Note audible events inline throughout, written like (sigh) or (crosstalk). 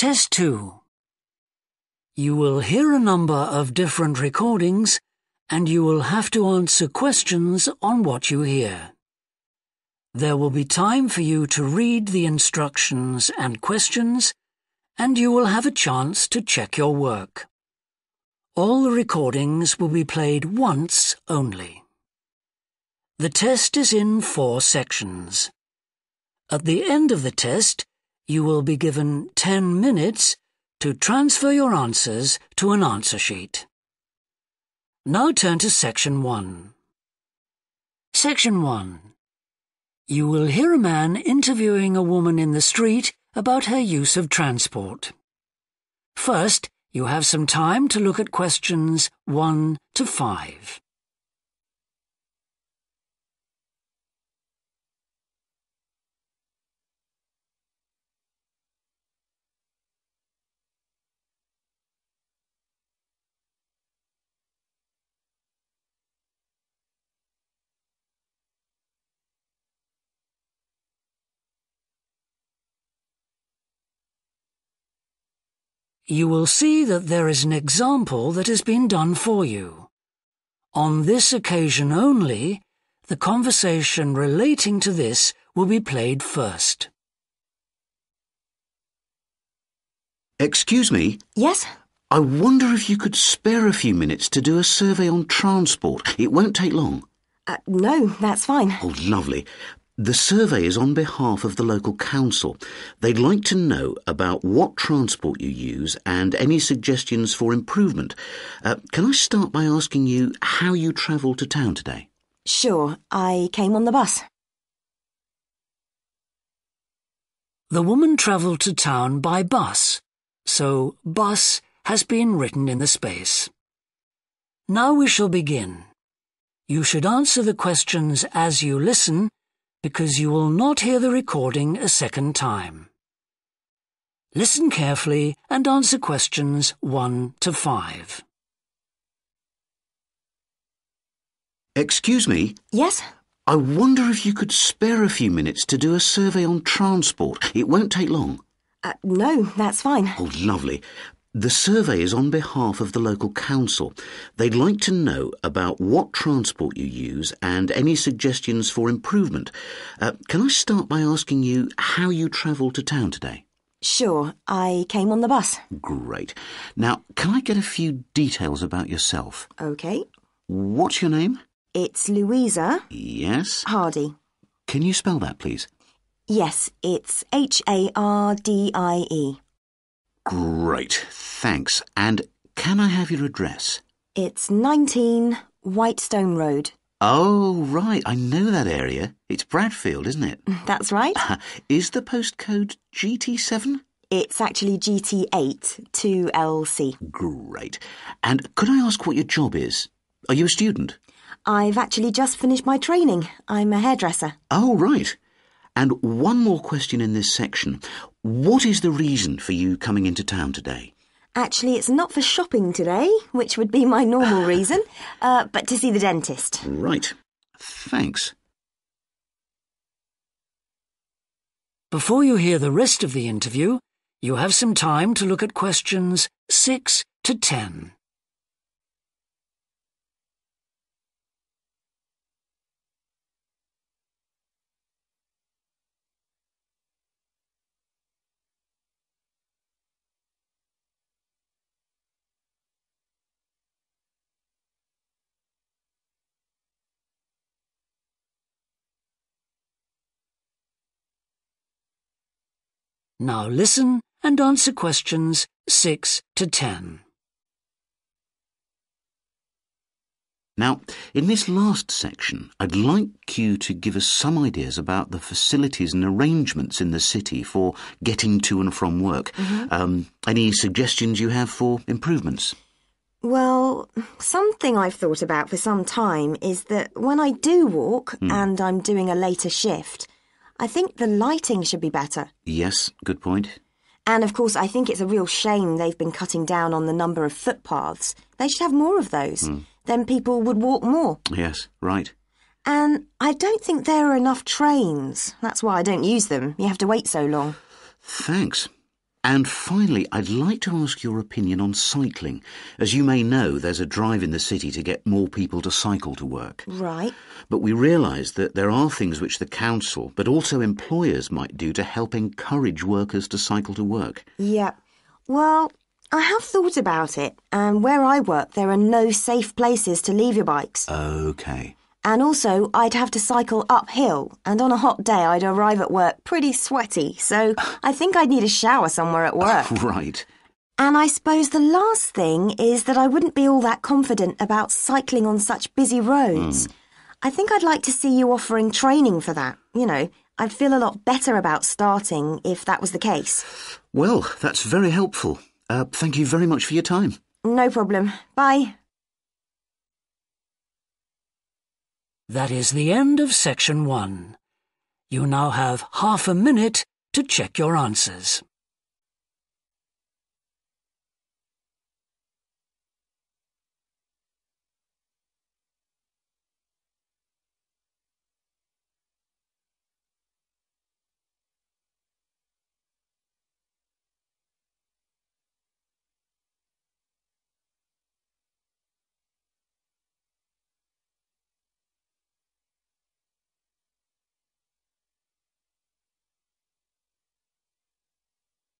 Test 2. You will hear a number of different recordings and you will have to answer questions on what you hear. There will be time for you to read the instructions and questions and you will have a chance to check your work. All the recordings will be played once only. The test is in four sections. At the end of the test, you will be given 10 minutes to transfer your answers to an answer sheet. Now turn to Section 1. Section 1. You will hear a man interviewing a woman in the street about her use of transport. First, you have some time to look at questions 1 to 5. you will see that there is an example that has been done for you. On this occasion only, the conversation relating to this will be played first. Excuse me? Yes? I wonder if you could spare a few minutes to do a survey on transport. It won't take long. Uh, no, that's fine. Oh, lovely. The survey is on behalf of the local council. They'd like to know about what transport you use and any suggestions for improvement. Uh, can I start by asking you how you travel to town today? Sure, I came on the bus. The woman travelled to town by bus, so bus has been written in the space. Now we shall begin. You should answer the questions as you listen because you will not hear the recording a second time. Listen carefully and answer questions 1 to 5. Excuse me? Yes? I wonder if you could spare a few minutes to do a survey on transport. It won't take long. Uh, no, that's fine. Oh, lovely. The survey is on behalf of the local council. They'd like to know about what transport you use and any suggestions for improvement. Uh, can I start by asking you how you travel to town today? Sure, I came on the bus. Great. Now, can I get a few details about yourself? Okay. What's your name? It's Louisa. Yes. Hardy. Can you spell that, please? Yes, it's H A R D I E. Great, thanks. And can I have your address? It's 19 Whitestone Road. Oh, right. I know that area. It's Bradfield, isn't it? (laughs) That's right. (laughs) Is the postcode GT7? It's actually GT8 2LC. Great. And could I ask what your job is? Are you a student? I've actually just finished my training. I'm a hairdresser. Oh, right. And one more question in this section. What is the reason for you coming into town today? Actually, it's not for shopping today, which would be my normal (laughs) reason, uh, but to see the dentist. Right. Thanks. Before you hear the rest of the interview, you have some time to look at questions 6 to 10. Now listen and answer questions 6 to 10. Now, in this last section, I'd like you to give us some ideas about the facilities and arrangements in the city for getting to and from work. Mm-hmm. Um, any suggestions you have for improvements? Well, something I've thought about for some time is that when I do walk mm. and I'm doing a later shift, I think the lighting should be better. Yes, good point. And of course, I think it's a real shame they've been cutting down on the number of footpaths. They should have more of those. Mm. Then people would walk more. Yes, right. And I don't think there are enough trains. That's why I don't use them. You have to wait so long. Thanks. And finally, I'd like to ask your opinion on cycling. As you may know, there's a drive in the city to get more people to cycle to work. Right. But we realise that there are things which the council, but also employers, might do to help encourage workers to cycle to work. Yeah. Well, I have thought about it, and where I work, there are no safe places to leave your bikes. OK. And also, I'd have to cycle uphill, and on a hot day, I'd arrive at work pretty sweaty, so (laughs) I think I'd need a shower somewhere at work. (laughs) right. And I suppose the last thing is that I wouldn't be all that confident about cycling on such busy roads. Mm. I think I'd like to see you offering training for that. You know, I'd feel a lot better about starting if that was the case. Well, that's very helpful. Uh, thank you very much for your time. No problem. Bye. That is the end of section one. You now have half a minute to check your answers.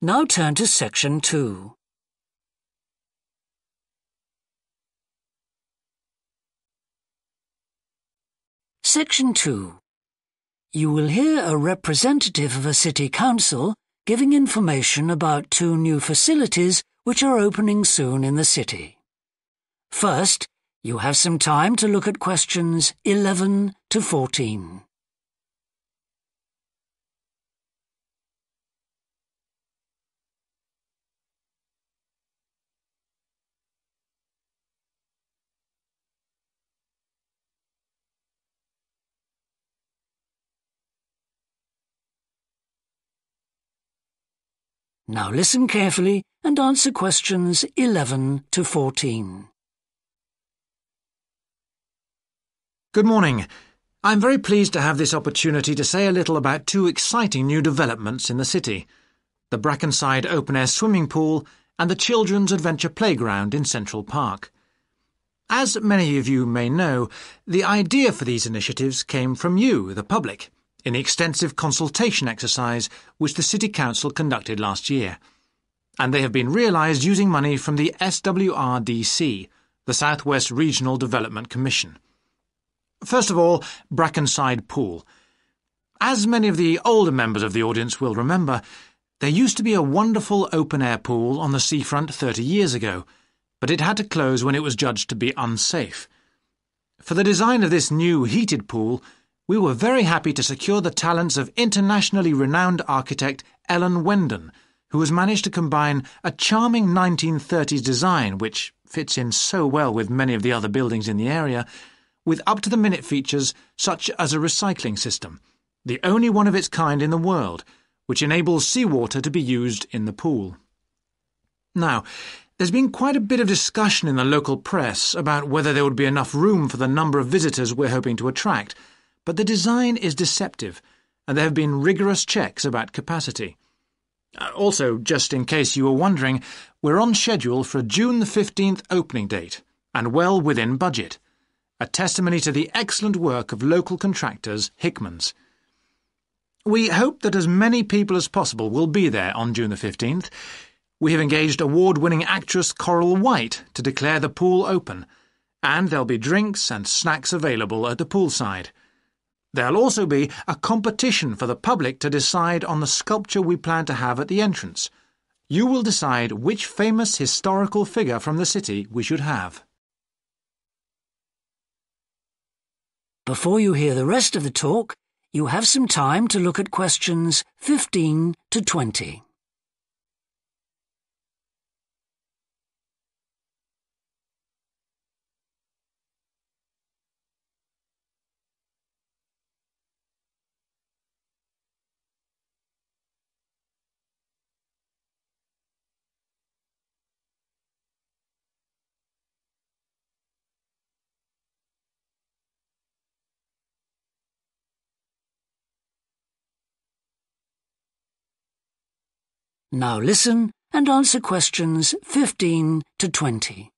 Now turn to section 2. Section 2. You will hear a representative of a city council giving information about two new facilities which are opening soon in the city. First, you have some time to look at questions 11 to 14. Now listen carefully and answer questions 11 to 14. Good morning. I'm very pleased to have this opportunity to say a little about two exciting new developments in the city the Brackenside Open Air Swimming Pool and the Children's Adventure Playground in Central Park. As many of you may know, the idea for these initiatives came from you, the public in the extensive consultation exercise which the City Council conducted last year, and they have been realised using money from the SWRDC, the Southwest Regional Development Commission. First of all, Brackenside Pool. As many of the older members of the audience will remember, there used to be a wonderful open air pool on the seafront 30 years ago, but it had to close when it was judged to be unsafe. For the design of this new heated pool, we were very happy to secure the talents of internationally renowned architect Ellen Wendon, who has managed to combine a charming 1930s design, which fits in so well with many of the other buildings in the area, with up to the minute features such as a recycling system, the only one of its kind in the world, which enables seawater to be used in the pool. Now, there's been quite a bit of discussion in the local press about whether there would be enough room for the number of visitors we're hoping to attract but the design is deceptive, and there have been rigorous checks about capacity. Uh, also, just in case you were wondering, we're on schedule for a June the 15th opening date, and well within budget, a testimony to the excellent work of local contractors Hickman's. We hope that as many people as possible will be there on June the 15th. We have engaged award winning actress Coral White to declare the pool open, and there'll be drinks and snacks available at the poolside. There'll also be a competition for the public to decide on the sculpture we plan to have at the entrance. You will decide which famous historical figure from the city we should have. Before you hear the rest of the talk, you have some time to look at questions 15 to 20. Now listen and answer questions 15 to 20.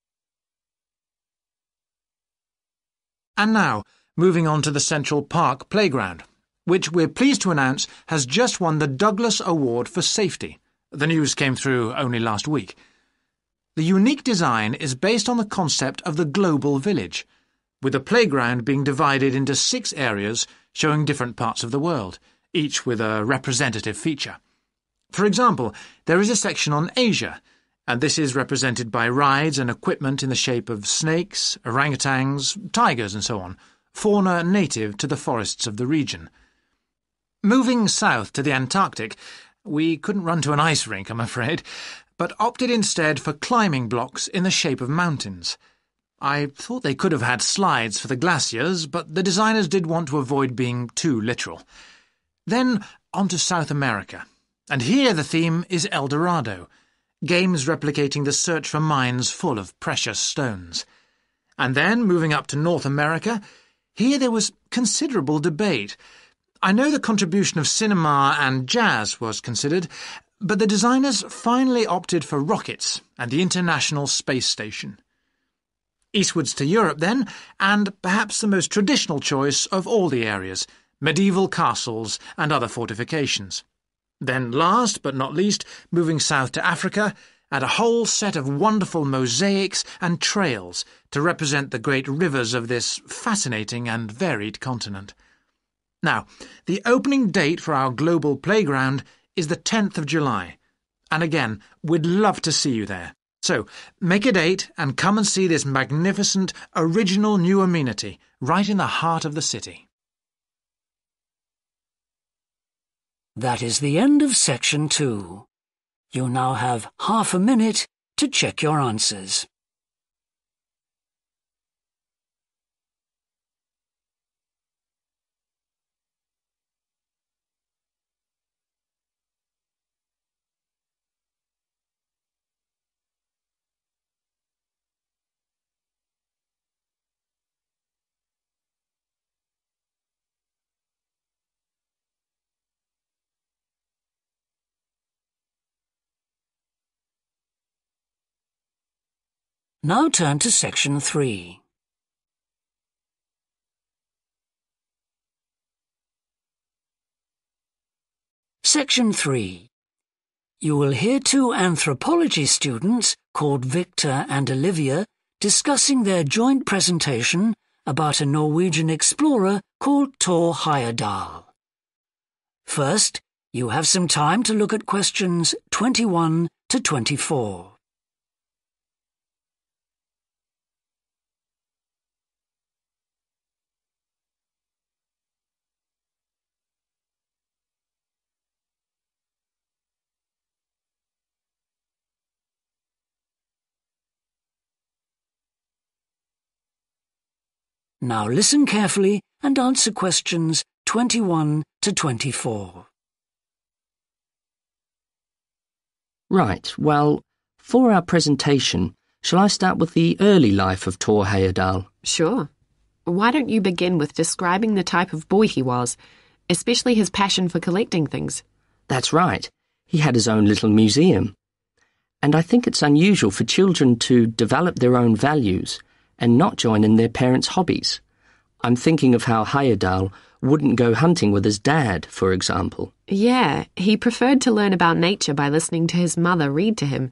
And now, moving on to the Central Park Playground, which we're pleased to announce has just won the Douglas Award for Safety. The news came through only last week. The unique design is based on the concept of the global village, with the playground being divided into six areas showing different parts of the world, each with a representative feature. For example, there is a section on Asia, and this is represented by rides and equipment in the shape of snakes, orangutans, tigers, and so on, fauna native to the forests of the region. Moving south to the Antarctic, we couldn't run to an ice rink, I'm afraid, but opted instead for climbing blocks in the shape of mountains. I thought they could have had slides for the glaciers, but the designers did want to avoid being too literal. Then on to South America and here the theme is El Dorado, games replicating the search for mines full of precious stones. And then, moving up to North America, here there was considerable debate. I know the contribution of cinema and jazz was considered, but the designers finally opted for rockets and the International Space Station. Eastwards to Europe, then, and perhaps the most traditional choice of all the areas medieval castles and other fortifications. Then, last but not least, moving south to Africa, add a whole set of wonderful mosaics and trails to represent the great rivers of this fascinating and varied continent. Now, the opening date for our global playground is the 10th of July, and again, we'd love to see you there. So, make a date and come and see this magnificent, original new amenity right in the heart of the city. That is the end of section two. You now have half a minute to check your answers. Now turn to section 3. Section 3. You will hear two anthropology students called Victor and Olivia discussing their joint presentation about a Norwegian explorer called Tor Heyerdahl. First, you have some time to look at questions 21 to 24. Now listen carefully and answer questions 21 to 24. Right, well, for our presentation, shall I start with the early life of Tor Heyerdahl? Sure. Why don't you begin with describing the type of boy he was, especially his passion for collecting things? That's right. He had his own little museum. And I think it's unusual for children to develop their own values and not join in their parents' hobbies. I'm thinking of how Heyerdahl wouldn't go hunting with his dad, for example. Yeah, he preferred to learn about nature by listening to his mother read to him.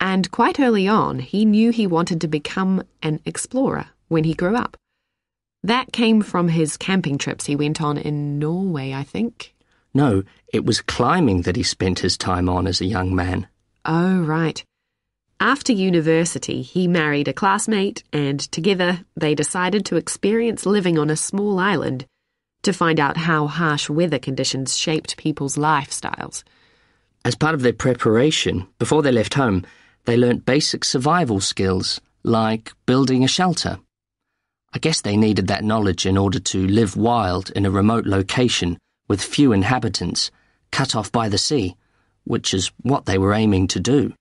And quite early on, he knew he wanted to become an explorer when he grew up. That came from his camping trips he went on in Norway, I think. No, it was climbing that he spent his time on as a young man. Oh, right. After university, he married a classmate, and together they decided to experience living on a small island to find out how harsh weather conditions shaped people's lifestyles. As part of their preparation, before they left home, they learnt basic survival skills like building a shelter. I guess they needed that knowledge in order to live wild in a remote location with few inhabitants, cut off by the sea, which is what they were aiming to do.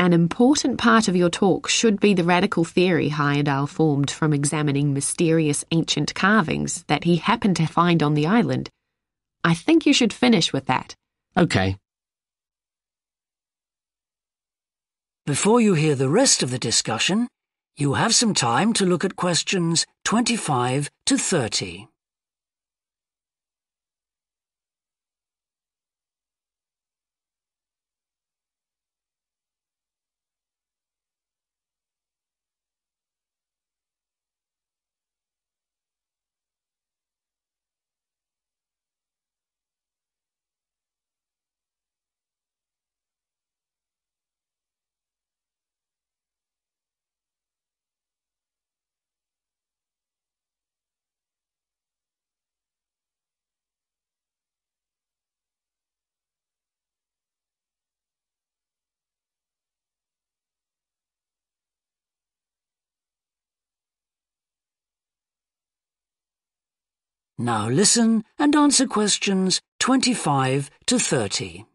An important part of your talk should be the radical theory Heyerdahl formed from examining mysterious ancient carvings that he happened to find on the island. I think you should finish with that. Okay. Before you hear the rest of the discussion, you have some time to look at questions 25 to 30. Now listen and answer questions 25 to 30.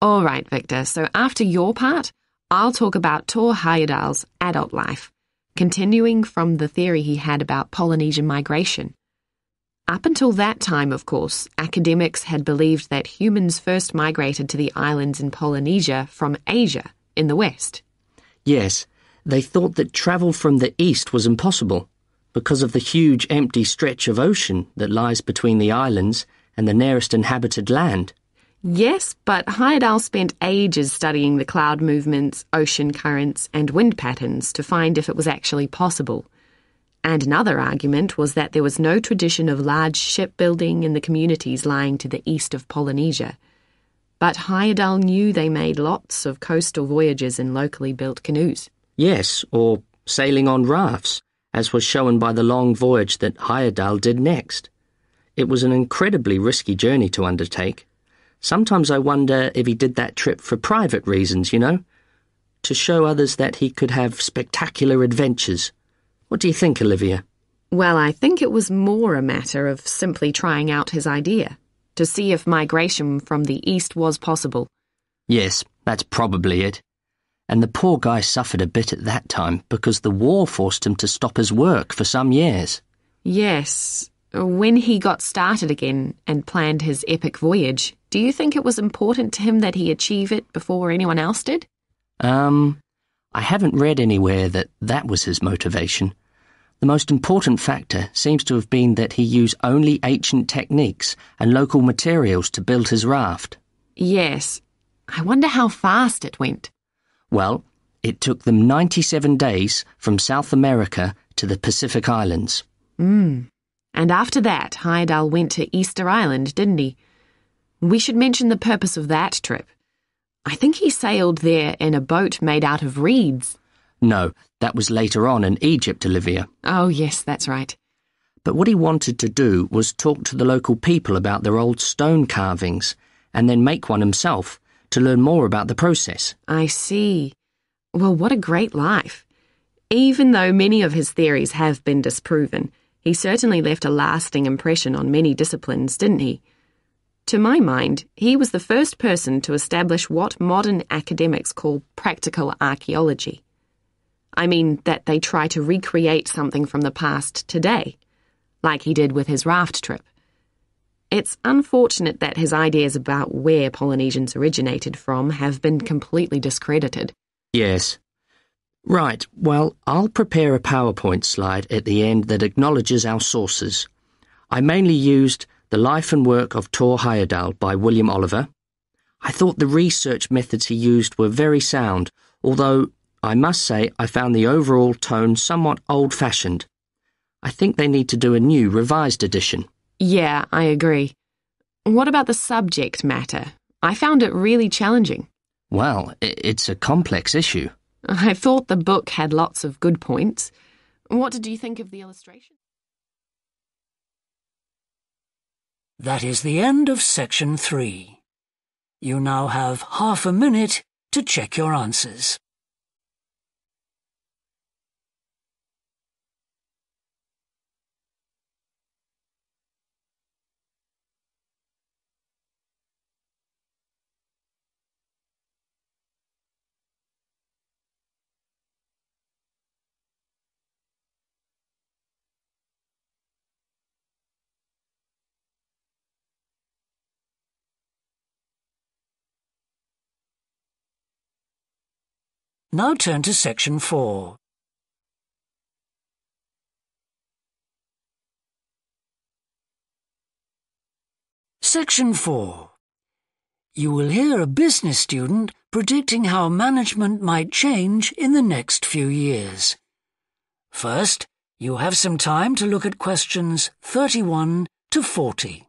All right, Victor, so after your part, I'll talk about Tor Heyerdahl's adult life, continuing from the theory he had about Polynesian migration. Up until that time, of course, academics had believed that humans first migrated to the islands in Polynesia from Asia in the West. Yes, they thought that travel from the East was impossible because of the huge empty stretch of ocean that lies between the islands and the nearest inhabited land. Yes, but Heyerdahl spent ages studying the cloud movements, ocean currents, and wind patterns to find if it was actually possible. And another argument was that there was no tradition of large shipbuilding in the communities lying to the east of Polynesia. But Heyerdahl knew they made lots of coastal voyages in locally built canoes. Yes, or sailing on rafts, as was shown by the long voyage that Heyerdahl did next. It was an incredibly risky journey to undertake. Sometimes I wonder if he did that trip for private reasons, you know, to show others that he could have spectacular adventures. What do you think, Olivia? Well, I think it was more a matter of simply trying out his idea, to see if migration from the east was possible. Yes, that's probably it and the poor guy suffered a bit at that time because the war forced him to stop his work for some years. Yes. When he got started again and planned his epic voyage, do you think it was important to him that he achieve it before anyone else did? Um, I haven't read anywhere that that was his motivation. The most important factor seems to have been that he used only ancient techniques and local materials to build his raft. Yes. I wonder how fast it went. Well, it took them 97 days from South America to the Pacific Islands. Mm. And after that, Heyerdahl went to Easter Island, didn't he? We should mention the purpose of that trip. I think he sailed there in a boat made out of reeds. No, that was later on in Egypt, Olivia. Oh, yes, that's right. But what he wanted to do was talk to the local people about their old stone carvings and then make one himself to learn more about the process. I see. Well, what a great life. Even though many of his theories have been disproven, he certainly left a lasting impression on many disciplines, didn't he? To my mind, he was the first person to establish what modern academics call practical archaeology. I mean, that they try to recreate something from the past today, like he did with his raft trip. It's unfortunate that his ideas about where Polynesians originated from have been completely discredited. Yes. Right, well, I'll prepare a PowerPoint slide at the end that acknowledges our sources. I mainly used The Life and Work of Tor Heyerdahl by William Oliver. I thought the research methods he used were very sound, although I must say I found the overall tone somewhat old fashioned. I think they need to do a new revised edition. Yeah, I agree. What about the subject matter? I found it really challenging. Well, it's a complex issue. I thought the book had lots of good points. What did you think of the illustration? That is the end of section three. You now have half a minute to check your answers. Now turn to section 4. Section 4. You will hear a business student predicting how management might change in the next few years. First, you have some time to look at questions 31 to 40.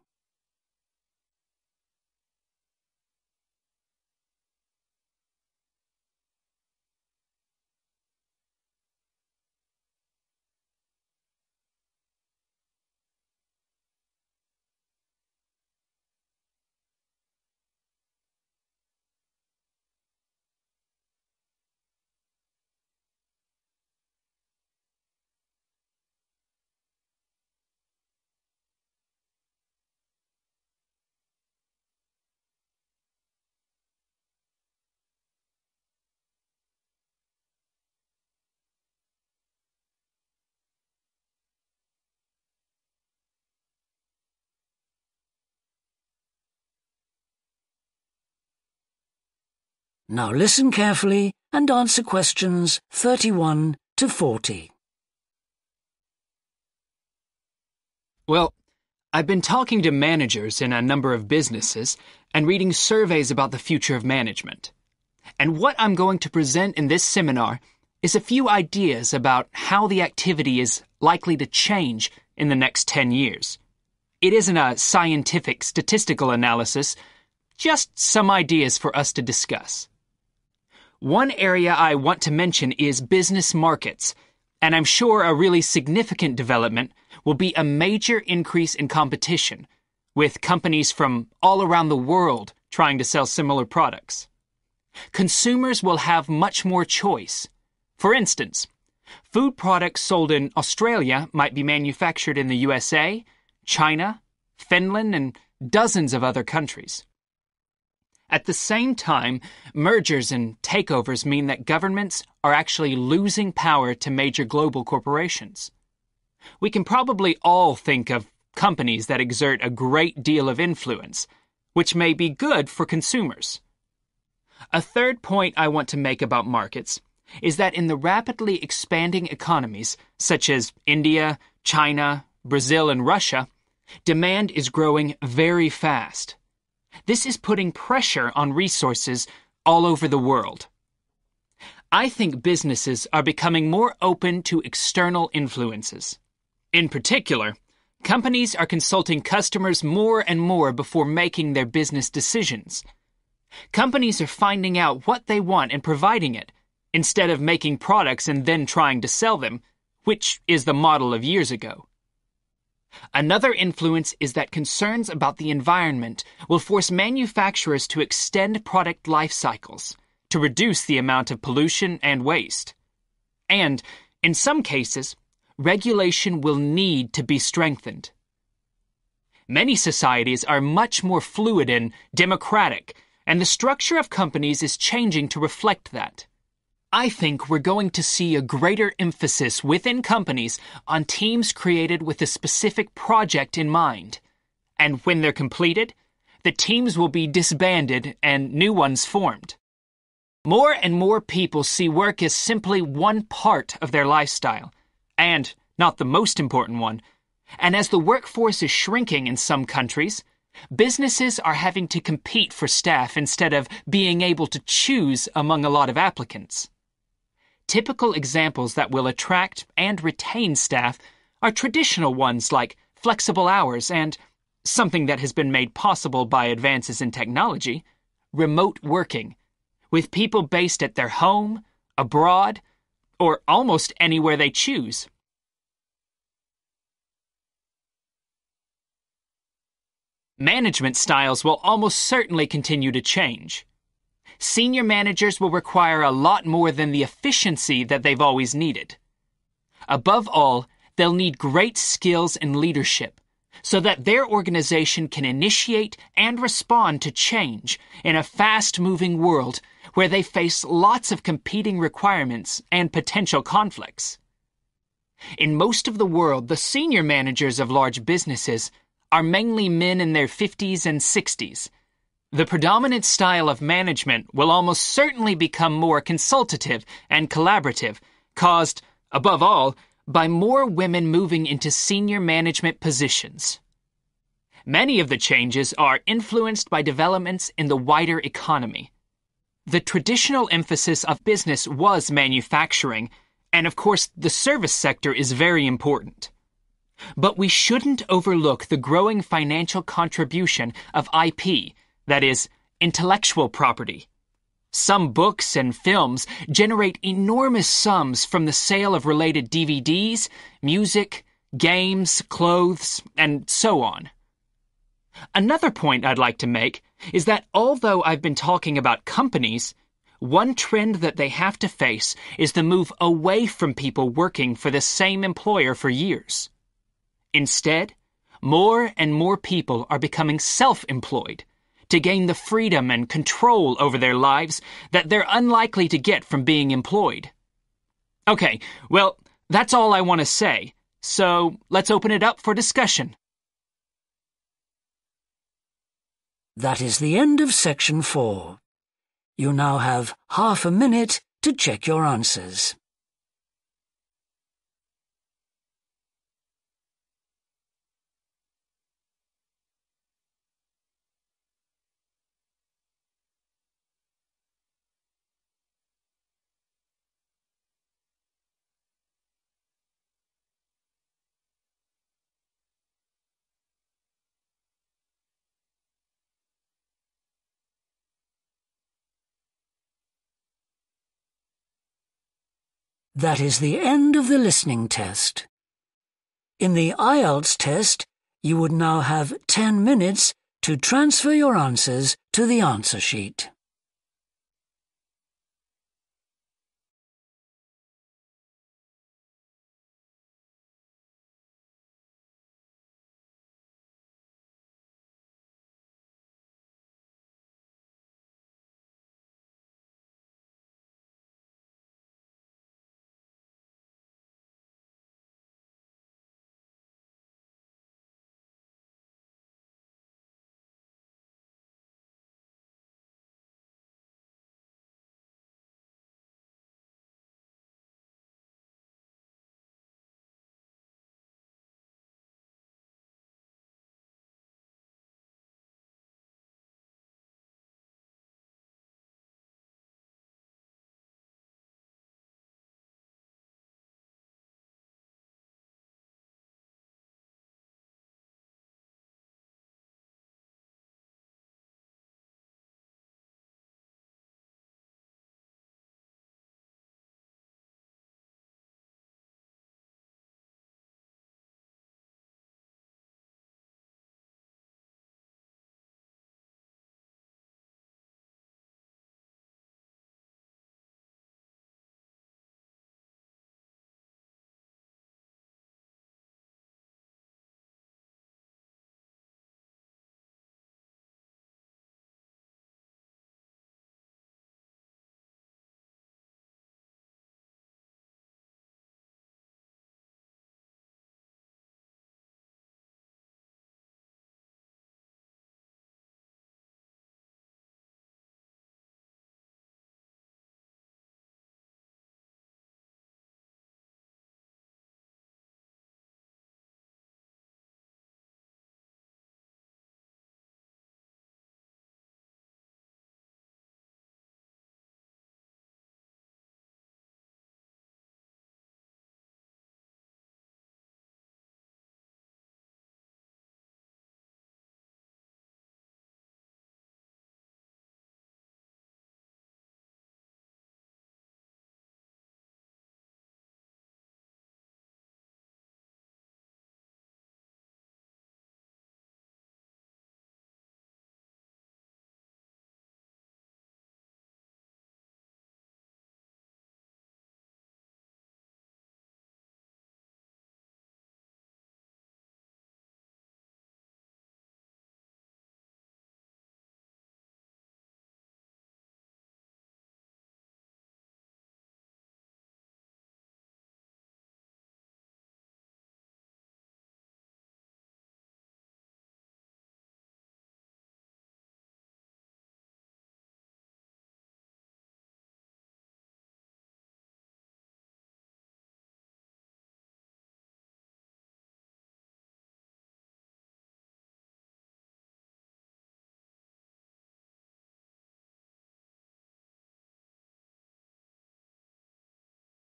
Now listen carefully and answer questions 31 to 40. Well, I've been talking to managers in a number of businesses and reading surveys about the future of management. And what I'm going to present in this seminar is a few ideas about how the activity is likely to change in the next 10 years. It isn't a scientific statistical analysis, just some ideas for us to discuss. One area I want to mention is business markets, and I'm sure a really significant development will be a major increase in competition, with companies from all around the world trying to sell similar products. Consumers will have much more choice. For instance, food products sold in Australia might be manufactured in the USA, China, Finland, and dozens of other countries. At the same time, mergers and takeovers mean that governments are actually losing power to major global corporations. We can probably all think of companies that exert a great deal of influence, which may be good for consumers. A third point I want to make about markets is that in the rapidly expanding economies such as India, China, Brazil, and Russia, demand is growing very fast. This is putting pressure on resources all over the world. I think businesses are becoming more open to external influences. In particular, companies are consulting customers more and more before making their business decisions. Companies are finding out what they want and providing it, instead of making products and then trying to sell them, which is the model of years ago. Another influence is that concerns about the environment will force manufacturers to extend product life cycles to reduce the amount of pollution and waste. And, in some cases, regulation will need to be strengthened. Many societies are much more fluid and democratic, and the structure of companies is changing to reflect that. I think we're going to see a greater emphasis within companies on teams created with a specific project in mind. And when they're completed, the teams will be disbanded and new ones formed. More and more people see work as simply one part of their lifestyle, and not the most important one. And as the workforce is shrinking in some countries, businesses are having to compete for staff instead of being able to choose among a lot of applicants. Typical examples that will attract and retain staff are traditional ones like flexible hours and something that has been made possible by advances in technology remote working, with people based at their home, abroad, or almost anywhere they choose. Management styles will almost certainly continue to change senior managers will require a lot more than the efficiency that they've always needed. Above all, they'll need great skills and leadership so that their organization can initiate and respond to change in a fast moving world where they face lots of competing requirements and potential conflicts. In most of the world, the senior managers of large businesses are mainly men in their 50s and 60s the predominant style of management will almost certainly become more consultative and collaborative, caused, above all, by more women moving into senior management positions. Many of the changes are influenced by developments in the wider economy. The traditional emphasis of business was manufacturing, and of course, the service sector is very important. But we shouldn't overlook the growing financial contribution of IP that is, intellectual property. Some books and films generate enormous sums from the sale of related DVDs, music, games, clothes, and so on. Another point I'd like to make is that although I've been talking about companies, one trend that they have to face is the move away from people working for the same employer for years. Instead, more and more people are becoming self employed to gain the freedom and control over their lives that they're unlikely to get from being employed. Okay, well, that's all I want to say, so let's open it up for discussion. That is the end of section four. You now have half a minute to check your answers. That is the end of the listening test. In the IELTS test, you would now have 10 minutes to transfer your answers to the answer sheet.